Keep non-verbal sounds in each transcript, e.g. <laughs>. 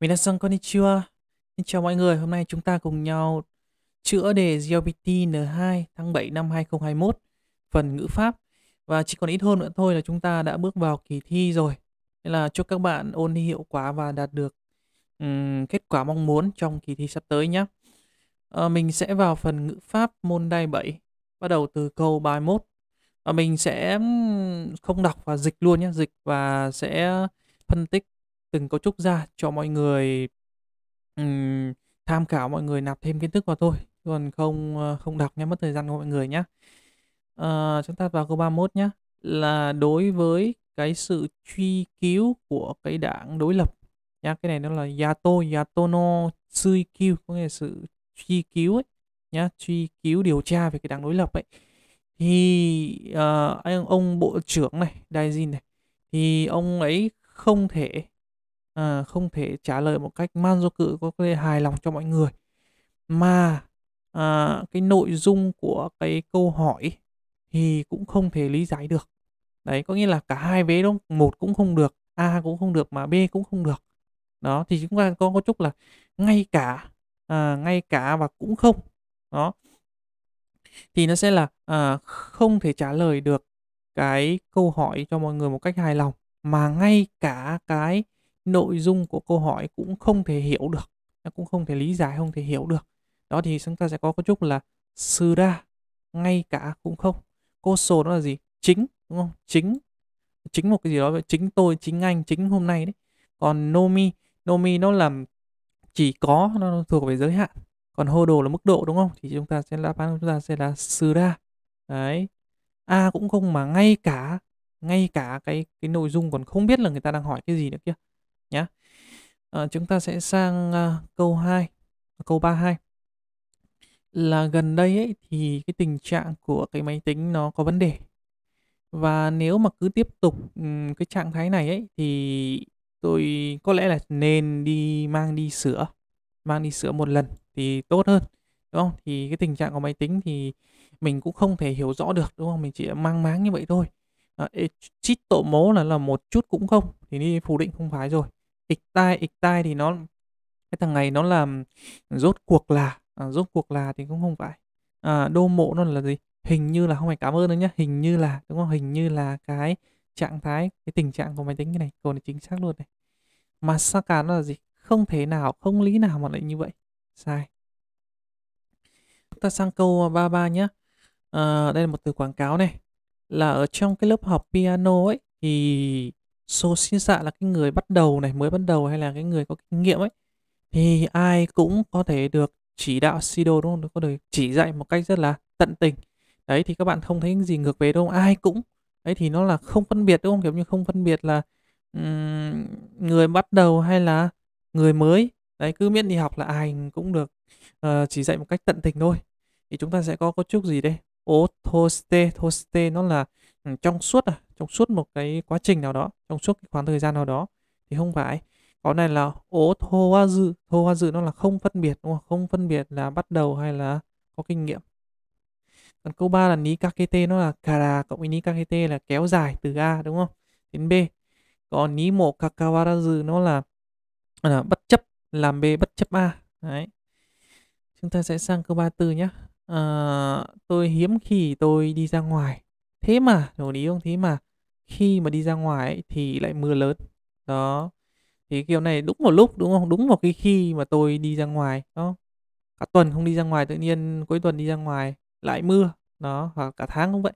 Mình đi chưa. Xin chào mọi người, hôm nay chúng ta cùng nhau chữa đề GLBT N2 tháng 7 năm 2021 phần ngữ pháp và chỉ còn ít hơn nữa thôi là chúng ta đã bước vào kỳ thi rồi. Nên là chúc các bạn ôn đi hiệu quả và đạt được um, kết quả mong muốn trong kỳ thi sắp tới nhé. À, mình sẽ vào phần ngữ pháp môn đai 7, bắt đầu từ câu bài 1 Và mình sẽ không đọc và dịch luôn nhé, dịch và sẽ phân tích từng cấu trúc ra cho mọi người ừm, tham khảo mọi người nạp thêm kiến thức vào thôi còn không ờ, không đọc nhé mất thời gian của mọi người nhé Ờ, chúng ta vào câu 31 nhé là đối với cái sự truy cứu của cái đảng đối lập nhá cái này nó là yato yatono suikyu có nghĩa là sự truy cứu ấy nhá truy cứu điều tra về cái đảng đối lập ấy thì ờ, anh ông bộ trưởng này Daijin này thì ông ấy không thể à, không thể trả lời một cách man do cự có thể hài lòng cho mọi người mà à, cái nội dung của cái câu hỏi thì cũng không thể lý giải được đấy có nghĩa là cả hai vế đó một cũng không được a cũng không được mà b cũng không được đó thì chúng ta có có chút là ngay cả à, ngay cả và cũng không đó thì nó sẽ là à, không thể trả lời được cái câu hỏi cho mọi người một cách hài lòng mà ngay cả cái nội dung của câu hỏi cũng không thể hiểu được cũng không thể lý giải không thể hiểu được đó thì chúng ta sẽ có cấu trúc là sư ra ngay cả cũng không cô sổ đó là gì chính đúng không chính chính một cái gì đó chính tôi chính anh chính hôm nay đấy còn nomi nomi nó là chỉ có nó thuộc về giới hạn còn hô đồ là mức độ đúng không thì chúng ta sẽ đáp án chúng ta sẽ là sư ra đấy a à, cũng không mà ngay cả ngay cả cái cái nội dung còn không biết là người ta đang hỏi cái gì nữa kia nhé. À, ờ, chúng ta sẽ sang à, câu 2, câu 32 là gần đây ấy, thì cái tình trạng của cái máy tính nó có vấn đề và nếu mà cứ tiếp tục um, cái trạng thái này ấy thì tôi có lẽ là nên đi mang đi sửa mang đi sửa một lần thì tốt hơn đúng không thì cái tình trạng của máy tính thì mình cũng không thể hiểu rõ được đúng không mình chỉ mang máng như vậy thôi à, chít tổ mố là là một chút cũng không thì đi phủ định không phải rồi tai, Ictai, tai thì nó cái thằng này nó làm rốt cuộc là à, rốt cuộc là thì cũng không phải à, đô mộ nó là gì hình như là không phải cảm ơn đâu nhá hình như là đúng không hình như là cái trạng thái cái tình trạng của máy tính cái này còn là chính xác luôn này Mà sao cả nó là gì không thể nào không lý nào mà lại như vậy sai chúng ta sang câu 33 nhé à, đây là một từ quảng cáo này là ở trong cái lớp học piano ấy thì số xin xạ là cái người bắt đầu này mới bắt đầu hay là cái người có kinh nghiệm ấy thì ai cũng có thể được chỉ đạo Sido đúng không? Có được chỉ dạy một cách rất là tận tình. Đấy thì các bạn không thấy gì ngược về đâu, ai cũng. Đấy thì nó là không phân biệt đúng không? Kiểu như không phân biệt là um, người bắt đầu hay là người mới. Đấy cứ miễn đi học là ai cũng được uh, chỉ dạy một cách tận tình thôi. Thì chúng ta sẽ có cấu trúc gì đây? ô Otoste, toste nó là trong suốt à, trong suốt một cái quá trình nào đó trong suốt cái khoảng thời gian nào đó thì không phải có này là ố thô hoa dự thô hoa dự nó là không phân biệt đúng không không phân biệt là bắt đầu hay là có kinh nghiệm còn câu 3 là ní tê nó là kara cộng với ní tê là kéo dài từ a đúng không đến b còn ní mộ kakawarazu nó là, là bất chấp làm b bất chấp a đấy chúng ta sẽ sang câu 34 nhé à, tôi hiếm khi tôi đi ra ngoài thế mà đồ ý không thế mà khi mà đi ra ngoài ấy, thì lại mưa lớn đó thì kiểu này đúng một lúc đúng không đúng một cái khi mà tôi đi ra ngoài đó cả tuần không đi ra ngoài tự nhiên cuối tuần đi ra ngoài lại mưa đó hoặc cả tháng cũng vậy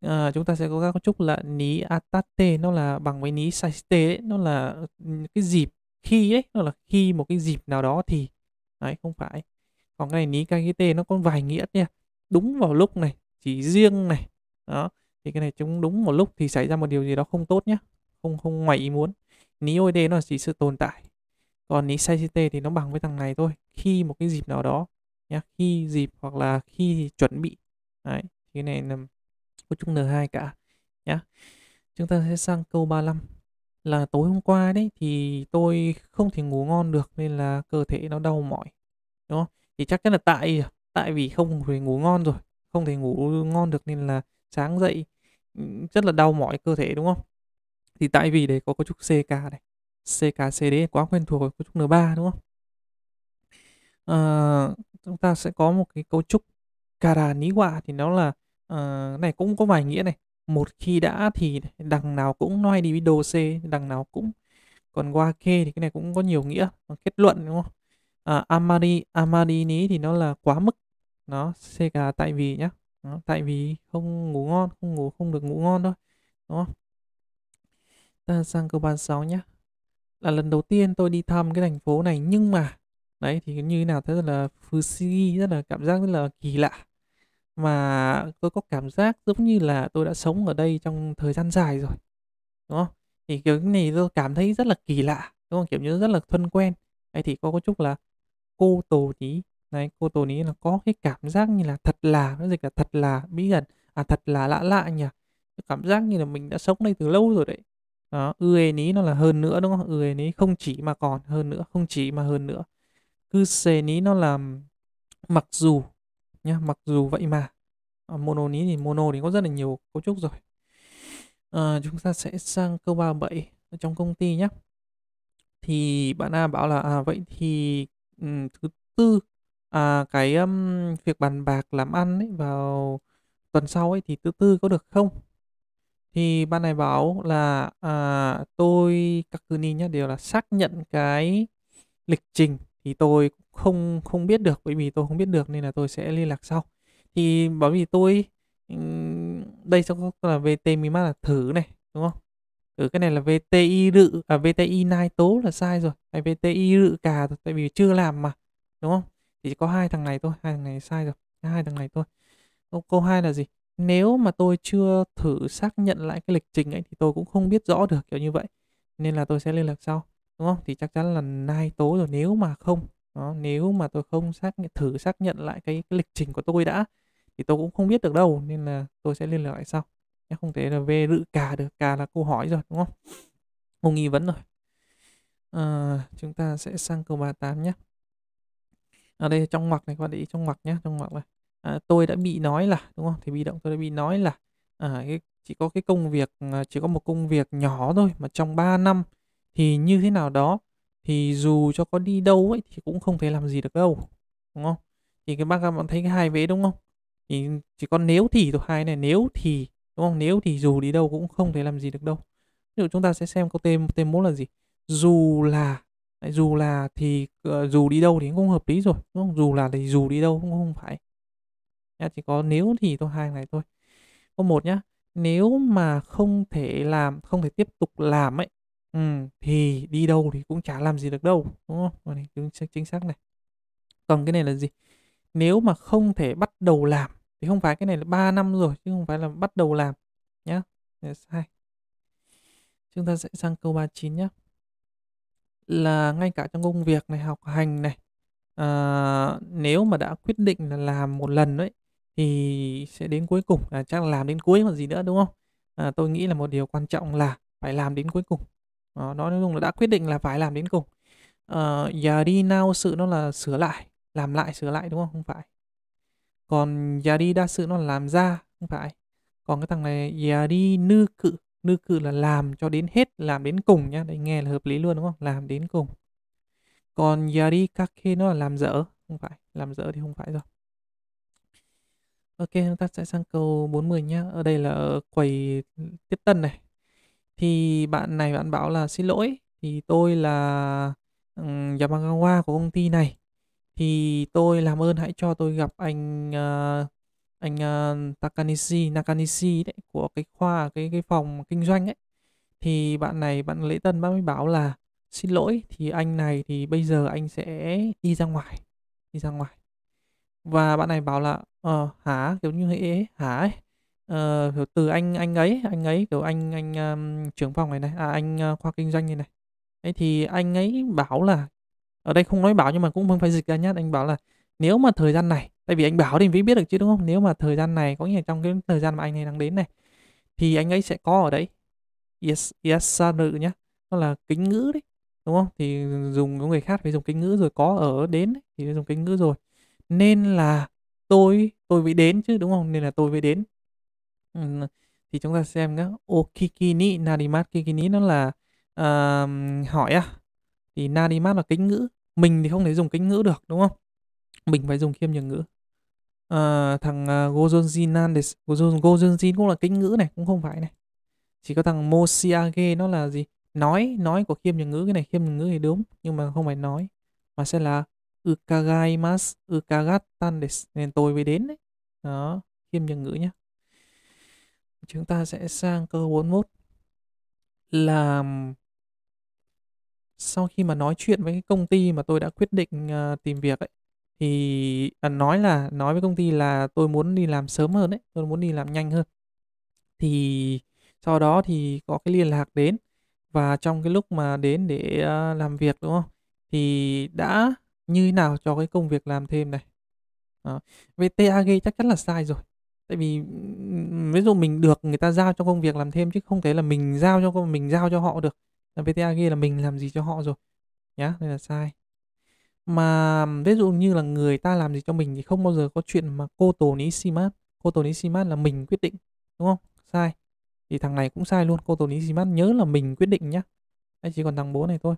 à, chúng ta sẽ có các chúc là ní atate nó là bằng với ní saiste nó là ừ, cái dịp khi ấy nó là khi một cái dịp nào đó thì đấy không phải còn cái này ní kagite nó có vài nghĩa nha đúng vào lúc này chỉ riêng này đó thì cái này chúng đúng một lúc thì xảy ra một điều gì đó không tốt nhé không không ngoài ý muốn ní OD nó chỉ sự tồn tại còn ní Saite thì nó bằng với thằng này thôi khi một cái dịp nào đó nhá khi dịp hoặc là khi chuẩn bị đấy cái này là có chung N2 cả nhá chúng ta sẽ sang câu 35 là tối hôm qua đấy thì tôi không thể ngủ ngon được nên là cơ thể nó đau mỏi đúng không thì chắc chắn là tại tại vì không thể ngủ ngon rồi không thể ngủ ngon được nên là sáng dậy rất là đau mỏi cơ thể đúng không thì tại vì đấy có cấu trúc CK này CKCD quá quen thuộc với cấu trúc N3 đúng không à, chúng ta sẽ có một cái cấu trúc Karaniwa thì nó là à, này cũng có vài nghĩa này một khi đã thì đằng nào cũng noi đi đồ C đằng nào cũng còn qua K thì cái này cũng có nhiều nghĩa kết luận đúng không à, Amari ní thì nó là quá mức nó CK tại vì nhá đó, tại vì không ngủ ngon không ngủ không được ngủ ngon thôi đúng không ta sang câu 36 nhé là lần đầu tiên tôi đi thăm cái thành phố này nhưng mà đấy thì như thế nào thế rất là fusi rất là cảm giác rất là kỳ lạ mà tôi có cảm giác giống như là tôi đã sống ở đây trong thời gian dài rồi đúng không thì kiểu này tôi cảm thấy rất là kỳ lạ đúng không kiểu như rất là thân quen hay thì có có chút là cô tổ tí Đấy, cô Tố Ní là có cái cảm giác như là thật là, nó dịch là thật là bí ẩn, à thật là lạ lạ nhỉ. Cái cảm giác như là mình đã sống đây từ lâu rồi đấy. Đó, ư ní nó là hơn nữa đúng không? ư ní không chỉ mà còn hơn nữa, không chỉ mà hơn nữa. Cư xê ní nó là mặc dù nhá, mặc dù vậy mà. À, mono ní thì mono thì có rất là nhiều cấu trúc rồi. À, chúng ta sẽ sang câu 37 trong công ty nhé. Thì bạn A bảo là à vậy thì um, thứ tư À, cái, ưm, việc bàn bạc làm ăn ấy vào tuần sau ấy thì thứ Tư có được không? Thì ban này bảo là, à, tôi các thứ nhá, đều là xác nhận cái lịch trình thì tôi không không biết được, bởi vì tôi không biết được nên là tôi sẽ liên lạc sau. Thì bởi vì tôi, đây xong là VT mình mắc là thử này, đúng không? Thử cái này là VTI rự à, VTI nai tố là sai rồi, phải VTI rự cà rồi, tại vì chưa làm mà, đúng không? thì có hai thằng này thôi hai thằng này sai rồi à, hai thằng này thôi câu, câu hai là gì nếu mà tôi chưa thử xác nhận lại cái lịch trình ấy thì tôi cũng không biết rõ được kiểu như vậy nên là tôi sẽ liên lạc sau đúng không thì chắc chắn là nay tối rồi nếu mà không đó, nếu mà tôi không xác thử xác nhận lại cái, cái lịch trình của tôi đã thì tôi cũng không biết được đâu nên là tôi sẽ liên lạc lại sau nhé không thể là về rự cả được cả là câu hỏi rồi đúng không một nghi vấn rồi à, chúng ta sẽ sang câu 38 nhé ở ờ, đây trong ngoặc này các bạn để ý trong ngoặc nhé trong ngoặc là à, tôi đã bị nói là đúng không thì bị động tôi đã bị nói là à, chỉ có cái công việc à, chỉ có một công việc nhỏ thôi mà trong 3 năm thì như thế nào đó thì dù cho có đi đâu ấy thì cũng không thể làm gì được đâu đúng không thì các bác các bạn thấy cái hai vế đúng không thì chỉ có nếu thì thôi hai này nếu thì đúng không nếu thì dù đi đâu cũng không thể làm gì được đâu ví dụ chúng ta sẽ xem câu tên tên mốt là gì dù là Đấy, dù là thì ờ, dù đi đâu thì cũng không hợp lý rồi đúng không? dù là thì dù đi đâu cũng không phải nhá chỉ có nếu thì thôi hai này thôi có một nhá nếu mà không thể làm không thể tiếp tục làm ấy ừ, thì đi đâu thì cũng chả làm gì được đâu đúng không Còn này, chính, chính xác này còn cái này là gì nếu mà không thể bắt đầu làm thì không phải cái này là 3 năm rồi chứ không phải là bắt đầu làm nhá sai chúng ta sẽ sang câu 39 nhé là ngay cả trong công việc này, học hành này, ờ, nếu mà đã quyết định là làm một lần đấy thì sẽ đến cuối cùng, à, chắc là làm đến cuối còn gì nữa, đúng không? À, tôi nghĩ là một điều quan trọng là phải làm đến cuối cùng. Đó, nói chung là đã quyết định là phải làm đến cùng. Ờ, giờ đi now sự nó là sửa lại, làm lại sửa lại đúng không? Không phải. Còn giờ đi đa sự nó là làm ra, không phải. Còn cái thằng này giờ đi nư cự nư cự là làm cho đến hết làm đến cùng nhá đấy nghe là hợp lý luôn đúng không làm đến cùng còn yari kake nó là làm dở không phải làm dở thì không phải rồi ok chúng ta sẽ sang câu 40 nhá ở đây là quầy tiếp tân này thì bạn này bạn bảo là xin lỗi thì tôi là um, Yamagawa của công ty này thì tôi làm ơn hãy cho tôi gặp anh uh, anh uh, Takanishi Nakanishi đấy của cái khoa cái cái phòng kinh doanh ấy thì bạn này bạn lễ tân bác mới bảo là xin lỗi thì anh này thì bây giờ anh sẽ đi ra ngoài đi ra ngoài và bạn này bảo là ờ uh, hả kiểu như thế hả ấy uh, từ anh anh ấy anh ấy kiểu anh anh um, trưởng phòng này này à, anh uh, khoa kinh doanh này này ấy thì anh ấy bảo là ở đây không nói bảo nhưng mà cũng không phải dịch ra nhá anh bảo là nếu mà thời gian này tại vì anh bảo thì mới biết được chứ đúng không nếu mà thời gian này có nghĩa là trong cái thời gian mà anh ấy đang đến này thì anh ấy sẽ có ở đấy yes yes nhá nó là kính ngữ đấy đúng không thì dùng với người khác phải dùng kính ngữ rồi có ở đến ấy, thì dùng kính ngữ rồi nên là tôi tôi mới đến chứ đúng không nên là tôi mới đến ừ, thì chúng ta xem nhá okikini narimat kikini nó là uh, hỏi à thì narimat là kính ngữ mình thì không thể dùng kính ngữ được đúng không mình phải dùng khiêm nhường ngữ uh, thằng uh, ờ, Gozon Jinan Gozon Gozon Jin cũng là kính ngữ này cũng không phải này chỉ có thằng Mosiage nó là gì nói nói của khiêm nhật ngữ cái này khiêm nhật ngữ thì đúng nhưng mà không phải nói mà sẽ là ukagaimas ukagatan nên tôi mới đến đấy đó khiêm nhật ngữ nhé chúng ta sẽ sang câu 41 làm sau khi mà nói chuyện với cái công ty mà tôi đã quyết định uh, tìm việc ấy thì, à, nói là nói với công ty là tôi muốn đi làm sớm hơn đấy tôi muốn đi làm nhanh hơn. Thì sau đó thì có cái liên lạc đến, và trong cái lúc mà đến để, à, làm việc, đúng không? Thì đã như nào cho cái công việc làm thêm này? Đó, về TAG chắc chắn là sai rồi. Tại vì, ví dụ mình được người ta giao cho công việc làm thêm chứ không thể là mình giao cho mình giao cho họ được. là về TAG là mình làm gì cho họ rồi, nhá, nên là sai mà ví dụ như là người ta làm gì cho mình thì không bao giờ có chuyện mà cô tố ní simat cô tố ní simat là mình quyết định đúng không sai thì thằng này cũng sai luôn cô tố ní simat nhớ là mình quyết định nhá hay chỉ còn thằng bố này thôi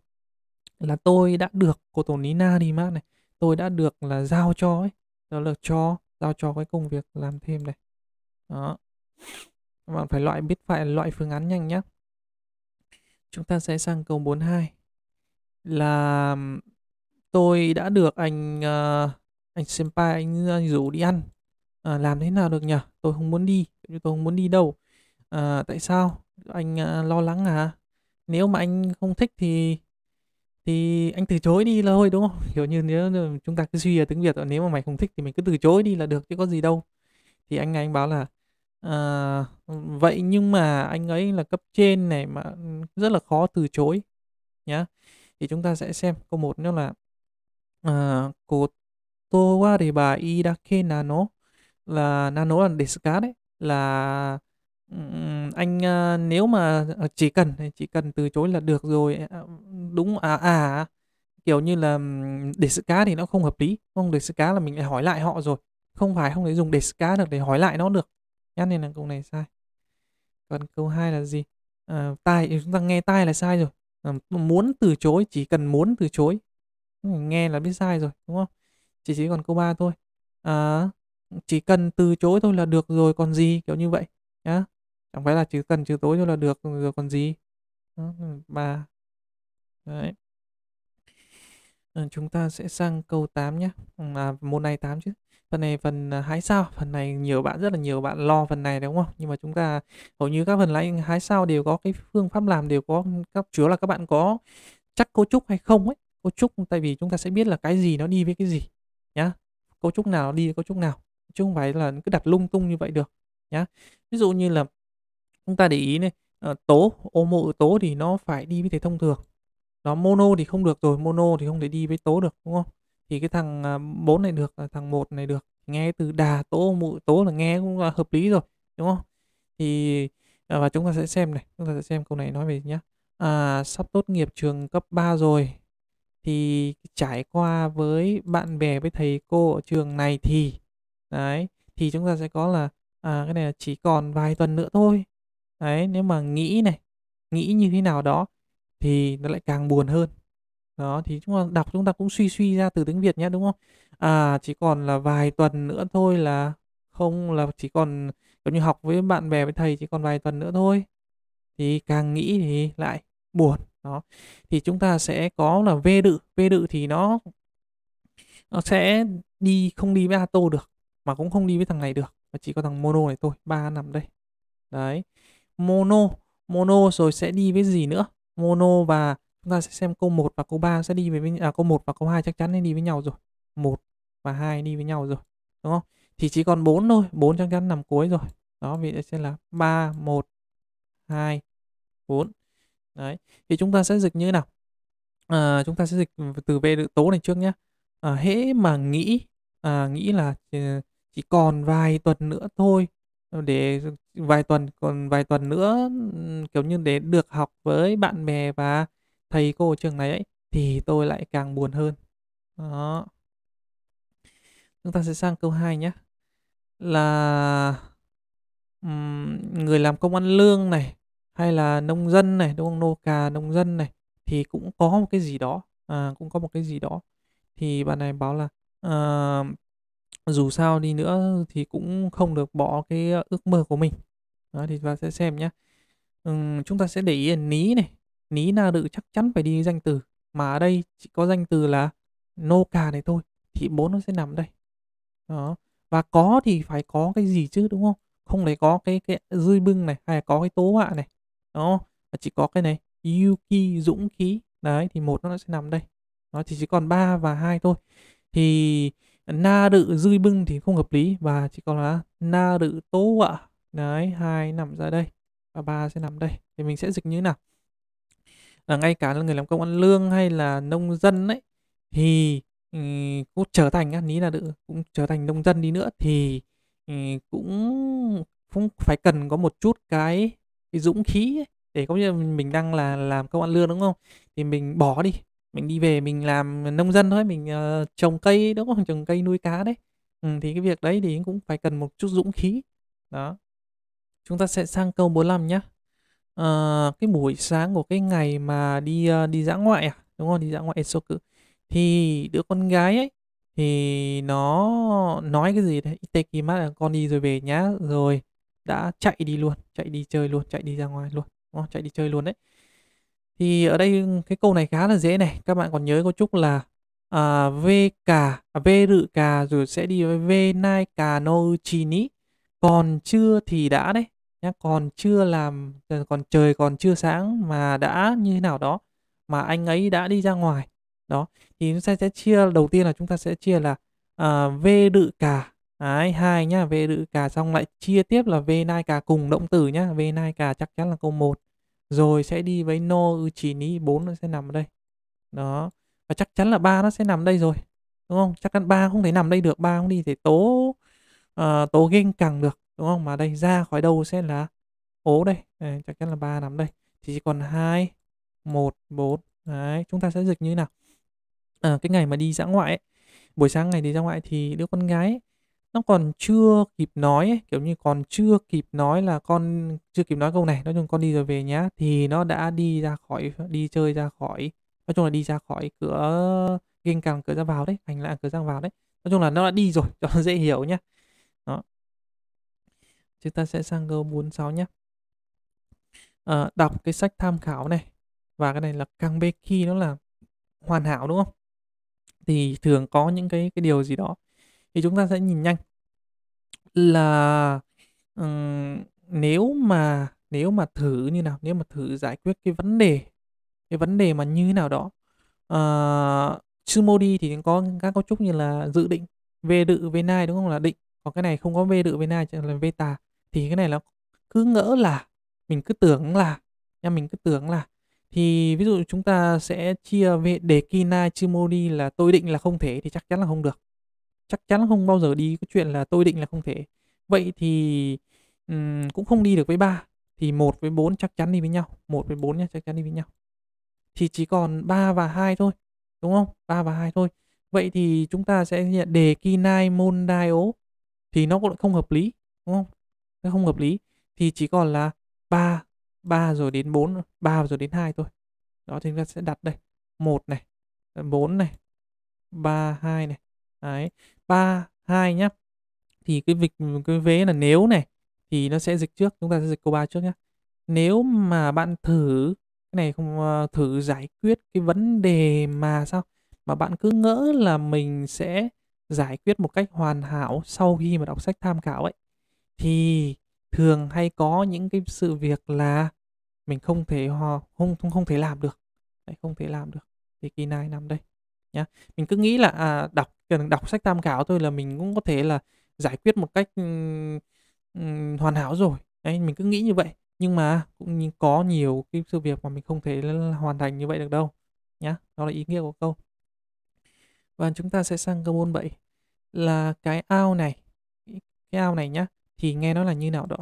là tôi đã được cô tổ ní na đi mát này tôi đã được là giao cho ấy đó là cho giao cho cái công việc làm thêm này đó các bạn phải loại biết phải loại phương án nhanh nhé chúng ta sẽ sang câu 42 là Tôi đã được anh ờ, anh senpai anh, ờ, anh rủ đi ăn. À, làm thế nào được nhỉ? Tôi không muốn đi, tôi không muốn đi đâu. À, tại sao? Anh uh, lo lắng à? Nếu mà anh không thích thì thì anh từ chối đi là thôi đúng không? Kiểu như nếu chúng ta cứ suy ở tiếng Việt là nếu mà mày không thích thì mình cứ từ chối đi là được chứ có gì đâu. Thì anh anh báo là à, vậy nhưng mà anh ấy là cấp trên này mà rất là khó từ chối nhá. Thì chúng ta sẽ xem câu một nữa là à, koto wa idake nano là nano là desu ka đấy là anh à, nếu mà à, chỉ cần chỉ cần từ chối là được rồi à, đúng à à kiểu như là để sự cá thì nó không hợp lý không để sự cá là mình lại hỏi lại họ rồi không phải không thể dùng để sự cá được để hỏi lại nó được nhắc nên là câu này sai còn câu hai là gì à, tai chúng ta nghe tai là sai rồi à, muốn từ chối chỉ cần muốn từ chối nghe là biết sai rồi đúng không chỉ chỉ còn câu 3 thôi à, chỉ cần từ chối thôi là được rồi còn gì kiểu như vậy nhá chẳng phải là chỉ cần từ chối thôi là được rồi còn gì ừ, ba đấy ờ, chúng ta sẽ sang câu 8 nhé ừ, à, môn này 8 chứ phần này phần à, hái sao phần này nhiều bạn rất là nhiều bạn lo phần này đúng không nhưng mà chúng ta hầu như các phần lãi hái sao đều có cái phương pháp làm đều có các chủ yếu là các bạn có chắc cấu trúc hay không ấy cấu trúc tại vì chúng ta sẽ biết là cái gì nó đi với cái gì nhá cấu trúc nào đi với cấu trúc nào chứ không phải là cứ đặt lung tung như vậy được nhá ví dụ như là chúng ta để ý này ờ, tố ô mộ tố thì nó phải đi với thể thông thường nó mono thì không được rồi mono thì không thể đi với tố được đúng không thì cái thằng 4 à, này được à, thằng một này được nghe từ đà tố mụ tố là nghe cũng là hợp lý rồi đúng không thì à, và chúng ta sẽ xem này chúng ta sẽ xem câu này nói về gì nhá à, sắp tốt nghiệp trường cấp 3 rồi thì trải qua với bạn bè với thầy cô ở trường này thì đấy thì chúng ta sẽ có là à, cái này là chỉ còn vài tuần nữa thôi đấy nếu mà nghĩ này nghĩ như thế nào đó thì nó lại càng buồn hơn đó thì chúng ta đọc chúng ta cũng suy suy ra từ tiếng Việt nhé đúng không à chỉ còn là vài tuần nữa thôi là không là chỉ còn kiểu như học với bạn bè với thầy chỉ còn vài tuần nữa thôi thì càng nghĩ thì lại buồn đó thì chúng ta sẽ có là v đự v đự thì nó nó sẽ đi không đi với ato được mà cũng không đi với thằng này được mà chỉ có thằng mono này thôi ba nằm đây đấy mono mono rồi sẽ đi với gì nữa mono và chúng ta sẽ xem câu 1 và câu 3 sẽ đi với à, câu 1 và câu 2 chắc chắn nên đi với nhau rồi một và hai đi với nhau rồi đúng không thì chỉ còn 4 thôi 4 chắc chắn nằm cuối rồi đó vì sẽ là 3 1 2 4 đấy thì chúng ta sẽ dịch như thế nào à, chúng ta sẽ dịch từ về v tố này trước nhé à, hễ mà nghĩ à, nghĩ là ờ, chỉ còn vài tuần nữa thôi để vài tuần còn vài tuần nữa kiểu như để được học với bạn bè và thầy cô trường này ấy thì tôi lại càng buồn hơn đó chúng ta sẽ sang câu 2 nhé là um, người làm công ăn lương này hay là nông dân này đúng không nô cà nông dân này thì cũng có một cái gì đó à, cũng có một cái gì đó thì bạn này báo là à, dù sao đi nữa thì cũng không được bỏ cái ước mơ của mình đó, thì bạn sẽ xem nhé ừ, chúng ta sẽ để ý là ní này ní na đự chắc chắn phải đi danh từ mà ở đây chỉ có danh từ là nô cà này thôi thì bốn nó sẽ nằm đây đó và có thì phải có cái gì chứ đúng không không thể có cái cái dươi bưng này hay là có cái tố họa này đó Và chỉ có cái này Yuki dũng khí. Đấy thì một nó sẽ nằm đây. Nó chỉ chỉ còn 3 và hai thôi. Thì na đự dư bưng thì không hợp lý và chỉ còn là na đự tố ạ. Đấy, hai nằm ra đây và ba sẽ nằm đây. Thì mình sẽ dịch như thế nào? Là ngay cả là người làm công ăn lương hay là nông dân ấy thì ừ, cũng trở thành á, ní là đự cũng trở thành nông dân đi nữa thì ừ, cũng cũng phải cần có một chút cái cái dũng khí ấy, để có như mình đang là làm công ăn lương đúng không thì mình bỏ đi mình đi về mình làm nông dân thôi mình uh, trồng cây đúng không <laughs> trồng cây nuôi cá đấy ừ, thì cái việc đấy thì cũng phải cần một chút dũng khí đó chúng ta sẽ sang câu 45 nhé uh, cái buổi sáng của cái ngày mà đi uh, đi dã ngoại à đúng không đi dã ngoại sô cự thì đứa con gái ấy thì nó nói cái gì đấy itekimat là con đi rồi về nhá rồi đã chạy đi luôn chạy đi chơi luôn chạy đi ra ngoài luôn đúng không? chạy đi chơi luôn đấy thì ở đây cái câu này khá là dễ này các bạn còn nhớ có trúc là à, v cà à, v rự cà rồi sẽ đi với v nai cà no chi ní còn chưa thì đã đấy nhá còn chưa làm còn trời còn chưa sáng mà đã như thế nào đó mà anh ấy đã đi ra ngoài đó thì chúng ta sẽ chia đầu tiên là chúng ta sẽ chia là à, v rự cà Đấy, hai nhá, V đự cà xong lại chia tiếp là V nai cà cùng động từ nhá. V nai cà chắc chắn là câu 1. Rồi sẽ đi với no chỉ ní 4 nó sẽ nằm ở đây. Đó. Và chắc chắn là ba nó sẽ nằm đây rồi. Đúng không? Chắc chắn ba không thể nằm đây được, ba không đi thì tố uh, tố ghênh càng được, đúng không? Mà đây ra khỏi đâu sẽ là ố đây. Đấy, chắc chắn là ba nằm đây. Thì chỉ còn 2 1 4. Đấy, chúng ta sẽ dịch như thế nào? À, cái ngày mà đi dã ngoại ấy, buổi sáng ngày đi ra ngoại thì đứa con gái ấy, nó còn chưa kịp nói ấy, kiểu như còn chưa kịp nói là con chưa kịp nói câu này nói chung con đi rồi về nhá thì nó đã đi ra khỏi đi chơi ra khỏi nói chung là đi ra khỏi cửa ghen càng cửa ra vào đấy hành lang cửa ra vào đấy nói chung là nó đã đi rồi <laughs> cho dễ hiểu nhá đó chúng ta sẽ sang câu 46 nhé à, đọc cái sách tham khảo này và cái này là Kanbeki nó là hoàn hảo đúng không thì thường có những cái cái điều gì đó thì chúng ta sẽ nhìn nhanh là um, nếu mà nếu mà thử như nào nếu mà thử giải quyết cái vấn đề cái vấn đề mà như thế nào đó ờ, uh, chữ modi thì có các cấu trúc như là dự định về dự về nai đúng không là định còn cái này không có về dự về nai là về tà thì cái này là cứ ngỡ là mình cứ tưởng là nha mình cứ tưởng là thì ví dụ chúng ta sẽ chia về đề kina chư modi là tôi định là không thể thì chắc chắn là không được chắc chắn không bao giờ đi cái chuyện là tôi định là không thể vậy thì um, cũng không đi được với ba thì một với bốn chắc chắn đi với nhau một với bốn nha chắc chắn đi với nhau thì chỉ còn ba và hai thôi đúng không ba và hai thôi vậy thì chúng ta sẽ nhận đề kinai môn đai ố thì nó cũng không hợp lý đúng không nó không hợp lý thì chỉ còn là ba ba rồi đến bốn ba rồi đến hai thôi đó thì chúng ta sẽ đặt đây một này bốn này ba hai này đấy 3 2 nhé Thì cái vịch cái vế là nếu này thì nó sẽ dịch trước, chúng ta sẽ dịch câu 3 trước nhé Nếu mà bạn thử cái này không ờ, thử giải quyết cái vấn đề mà sao mà bạn cứ ngỡ là mình sẽ giải quyết một cách hoàn hảo sau khi mà đọc sách tham khảo ấy thì thường hay có những cái sự việc là mình không thể ho không không, không thể làm được không thể làm được thì kỳ này nằm đây nhá. Mình cứ nghĩ là à, đọc cần đọc sách tham khảo thôi là mình cũng có thể là giải quyết một cách um, hoàn hảo rồi. Đấy, mình cứ nghĩ như vậy. Nhưng mà cũng như có nhiều cái sự việc mà mình không thể là hoàn thành như vậy được đâu. Nhá, đó là ý nghĩa của câu. Và chúng ta sẽ sang câu môn 7 là cái ao này. Cái ao này nhá, thì nghe nó là như nào đó.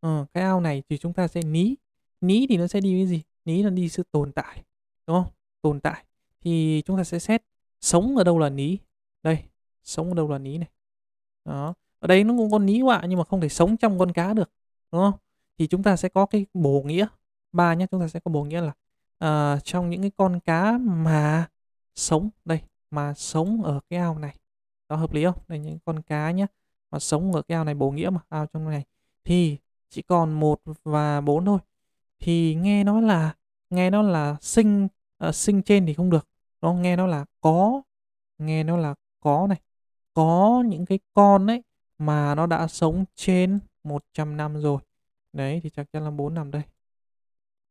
Ừ, cái ao này thì chúng ta sẽ ní. Ní thì nó sẽ đi với gì? Ní nó đi sự tồn tại. Đúng không? Tồn tại. Thì chúng ta sẽ xét sống ở đâu là ní đây sống ở đâu là ní này đó ở đây nó cũng có ní họa nhưng mà không thể sống trong con cá được đúng không thì chúng ta sẽ có cái bổ nghĩa ba nhé chúng ta sẽ có bổ nghĩa là uh, trong những cái con cá mà sống đây mà sống ở cái ao này đó hợp lý không đây những con cá nhé mà sống ở cái ao này bổ nghĩa mà ao trong này thì chỉ còn một và bốn thôi thì nghe nói là nghe nó là sinh uh, sinh trên thì không được nó nghe nó là có nghe nó là có này có những cái con ấy mà nó đã sống trên 100 năm rồi đấy thì chắc chắn là 4 năm đây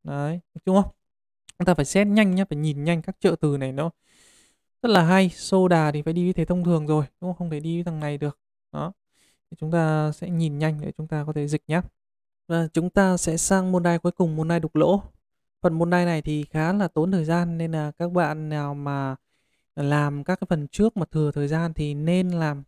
đấy đúng không chúng ta phải xét nhanh nhá phải nhìn nhanh các trợ từ này nó rất là hay đà thì phải đi với thế thông thường rồi đúng không không thể đi với thằng này được đó thì chúng ta sẽ nhìn nhanh để chúng ta có thể dịch nhé và chúng ta sẽ sang môn đai cuối cùng môn đai đục lỗ Phần môn này này thì khá là tốn thời gian nên là các bạn nào mà làm các cái phần trước mà thừa thời gian thì nên làm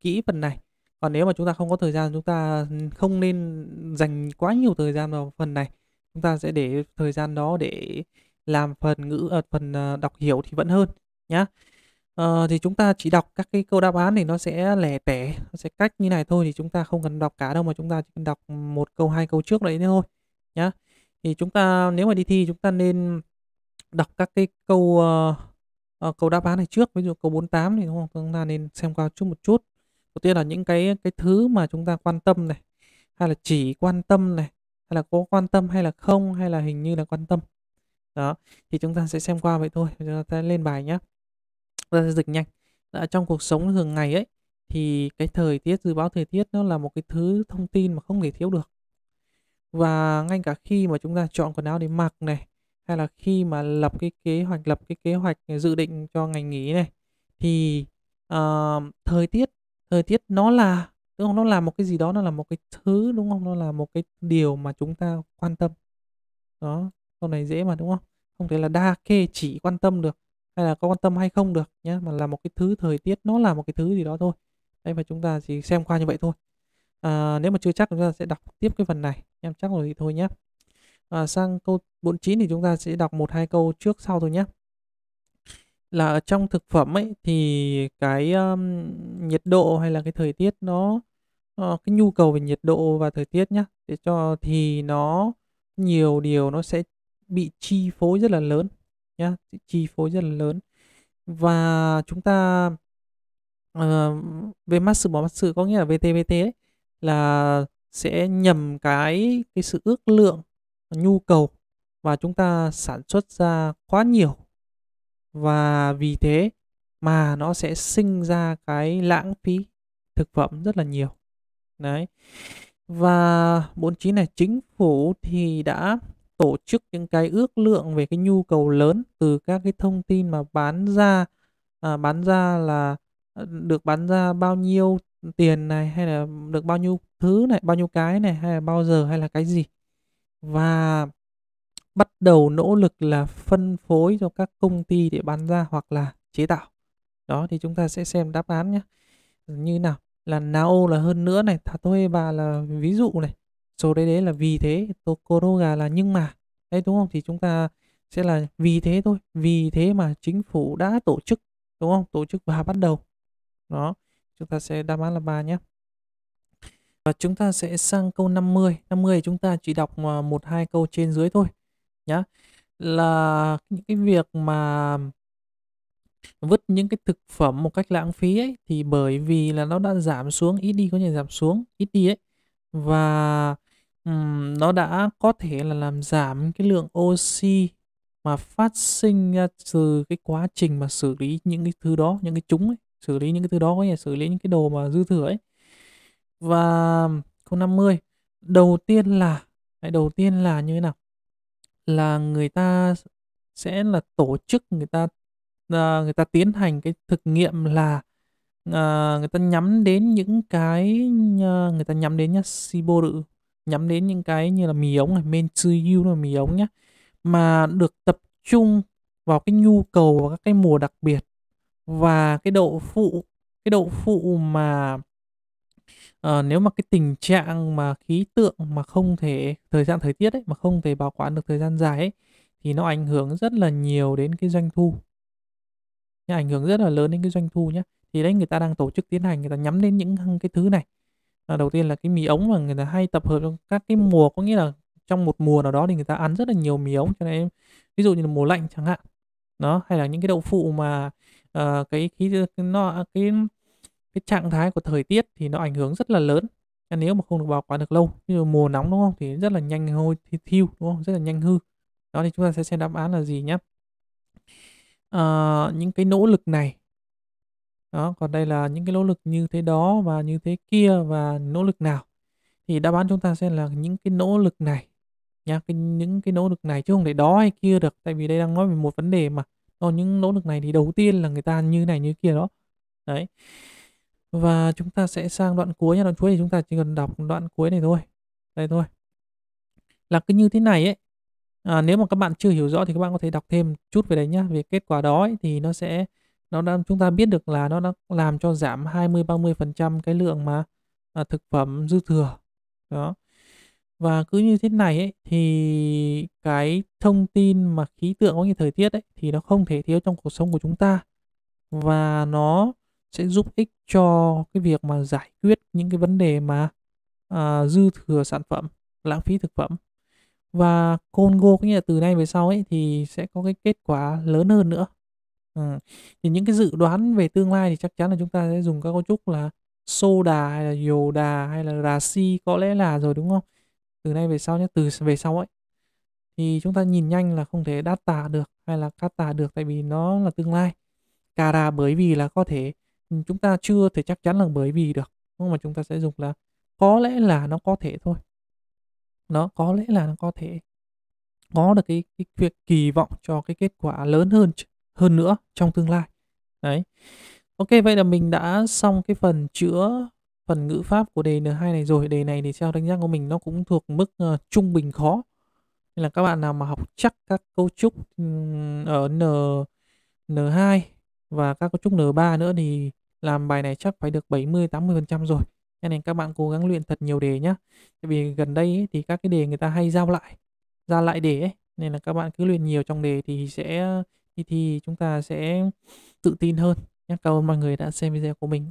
kỹ phần này. Còn nếu mà chúng ta không có thời gian chúng ta không nên dành quá nhiều thời gian vào phần này. Chúng ta sẽ để thời gian đó để làm phần ngữ ở ờ, phần ờ, đọc hiểu thì vẫn hơn nhá. Ờ, thì chúng ta chỉ đọc các cái câu đáp án thì nó sẽ lẻ tẻ, nó sẽ cách như này thôi thì chúng ta không cần đọc cả đâu mà chúng ta chỉ cần đọc một câu hai câu trước đấy thôi nhá thì chúng ta nếu mà đi thi chúng ta nên đọc các cái câu uh, uh, câu đáp án này trước ví dụ câu 48 thì đúng không chúng ta nên xem qua chút một chút đầu tiên là những cái cái thứ mà chúng ta quan tâm này hay là chỉ quan tâm này hay là có quan tâm hay là không hay là hình như là quan tâm đó thì chúng ta sẽ xem qua vậy thôi chúng ta lên bài nhé ta sẽ dịch nhanh à, trong cuộc sống thường ngày ấy thì cái thời tiết dự báo thời tiết nó là một cái thứ thông tin mà không thể thiếu được và ngay cả khi mà chúng ta chọn quần áo để mặc này hay là khi mà lập cái kế hoạch lập cái kế hoạch dự định cho ngành nghỉ này thì uh, thời tiết thời tiết nó là đúng không nó là một cái gì đó nó là một cái thứ đúng không nó là một cái điều mà chúng ta quan tâm đó câu này dễ mà đúng không không thể là đa kê chỉ quan tâm được hay là có quan tâm hay không được nhé mà là một cái thứ thời tiết nó là một cái thứ gì đó thôi đấy và chúng ta chỉ xem qua như vậy thôi à, nếu mà chưa chắc chúng ta sẽ đọc tiếp cái phần này em chắc rồi thì thôi nhé à, ờ, sang câu 49 thì chúng ta sẽ đọc một hai câu trước sau thôi nhé là ở trong thực phẩm ấy thì cái um, nhiệt độ hay là cái thời tiết nó uh, cái nhu cầu về nhiệt độ và thời tiết nhá để cho thì nó nhiều điều nó sẽ bị chi phối rất là lớn nhá chi phối rất là lớn và chúng ta uh, về mắt sự bỏ mắt sự có nghĩa là VTVT ấy là sẽ nhầm cái cái sự ước lượng nhu cầu và chúng ta sản xuất ra quá nhiều và vì thế mà nó sẽ sinh ra cái lãng phí thực phẩm rất là nhiều đấy và 49 này chính phủ thì đã tổ chức những cái ước lượng về cái nhu cầu lớn từ các cái thông tin mà bán ra à, bán ra là ờ, được bán ra bao nhiêu tiền này hay là được bao nhiêu thứ này bao nhiêu cái này hay là bao giờ hay là cái gì và bắt đầu nỗ lực là phân phối cho các công ty để bán ra hoặc là chế tạo đó thì chúng ta sẽ xem đáp án nhé như nào là nao là hơn nữa này thà bà là ví dụ này số đấy đấy là vì thế tokoroga là nhưng mà đấy đúng không thì chúng ta sẽ là vì thế thôi vì thế mà chính phủ đã tổ chức đúng không tổ chức và bắt đầu đó Chúng ta sẽ đáp án là 3 nhé. Và chúng ta sẽ sang câu 50. 50 chúng ta chỉ đọc à, một hai câu trên dưới thôi nhá. Là những cái việc mà vứt những cái thực phẩm một cách lãng phí ấy thì bởi vì là nó đã giảm xuống ít đi có thể giảm xuống ít đi ấy và um, nó đã có thể là làm giảm cái lượng oxy mà phát sinh ra từ cái quá trình mà xử lý những cái thứ đó những cái chúng ấy xử lý những cái thứ đó có nghĩa là xử lý những cái đồ mà dư thừa ấy và câu 50 đầu tiên là đầu tiên là như thế nào là người ta sẽ là tổ chức người ta à, người ta tiến hành cái thực nghiệm là à, người ta nhắm đến những cái à, người ta nhắm đến nhá siboru nhắm đến những cái như là mì ống này men tsuyu là mì ống nhá mà được tập trung vào cái nhu cầu và các cái mùa đặc biệt và cái độ phụ cái độ phụ mà uh, nếu mà cái tình trạng mà khí tượng mà không thể thời gian thời tiết ấy mà không thể bảo quản được thời gian dài ấy thì nó ảnh hưởng rất là nhiều đến cái doanh thu nhá, ảnh hưởng rất là lớn đến cái doanh thu nhé thì đấy người ta đang tổ chức tiến hành người ta nhắm đến những cái thứ này à, đầu tiên là cái mì ống mà người ta hay tập hợp trong các cái mùa có nghĩa là trong một mùa nào đó thì người ta ăn rất là nhiều mì ống cho nên ví dụ như là mùa lạnh chẳng hạn đó hay là những cái đậu phụ mà Ờ, cái khí nó cái cái trạng thái của thời tiết thì nó ảnh hưởng rất là lớn nếu mà không được bảo quản được lâu ví mùa nóng đúng không thì rất là nhanh hôi thi thiêu đúng không rất là nhanh hư đó thì chúng ta sẽ xem đáp án là gì nhé à, ờ, những cái nỗ lực này đó còn đây là những cái nỗ lực như thế đó và như thế kia và nỗ lực nào thì đáp án chúng ta sẽ là những cái nỗ lực này nha cái những cái nỗ lực này chứ không thể đó hay kia được tại vì đây đang nói về một vấn đề mà còn những nỗ lực này thì đầu tiên là người ta như này như kia đó đấy và chúng ta sẽ sang đoạn cuối nha đoạn cuối thì chúng ta chỉ cần đọc đoạn cuối này thôi đây thôi là cứ như thế này ấy à, nếu mà các bạn chưa hiểu rõ thì các bạn có thể đọc thêm chút về đấy nhá về kết quả đó ấy, thì nó sẽ nó đang chúng ta biết được là nó đã làm cho giảm 20 30 phần trăm cái lượng mà à, thực phẩm dư thừa đó và cứ như thế này ấy, thì cái thông tin mà khí tượng có như thời tiết ấy, thì nó không thể thiếu trong cuộc sống của chúng ta và nó sẽ giúp ích cho cái việc mà giải quyết những cái vấn đề mà à, dư thừa sản phẩm, lãng phí thực phẩm và Congo cũng như là từ nay về sau ấy thì sẽ có cái kết quả lớn hơn nữa. Ừ. Thì những cái dự đoán về tương lai thì chắc chắn là chúng ta sẽ dùng các cấu trúc là soda hay là yoda hay là raci có lẽ là rồi đúng không? từ nay về sau nhé từ về sau ấy thì chúng ta nhìn nhanh là không thể tả được hay là cắt tả được tại vì nó là tương lai kara bởi vì là có thể ừ, chúng ta chưa thể chắc chắn là bởi vì được nhưng mà chúng ta sẽ dùng là có lẽ là nó có thể thôi nó có lẽ là nó có thể có được cái, cái việc kỳ vọng cho cái kết quả lớn hơn hơn nữa trong tương lai đấy ok vậy là mình đã xong cái phần chữa phần ngữ pháp của đề N2 này rồi. Đề này thì theo đánh giá của mình nó cũng thuộc mức uh, trung bình khó. Nên là các bạn nào mà học chắc các cấu trúc ở N N2 và các cấu trúc N3 nữa thì làm bài này chắc phải được 70 80% rồi. Cho nên các bạn cố gắng luyện thật nhiều đề nhá. Tại vì gần đây ấy, thì các cái đề người ta hay giao lại, ra lại đề ấy. Nên là các bạn cứ luyện nhiều trong đề thì sẽ thì, thì chúng ta sẽ tự tin hơn. Nhé. Cảm ơn mọi người đã xem video của mình.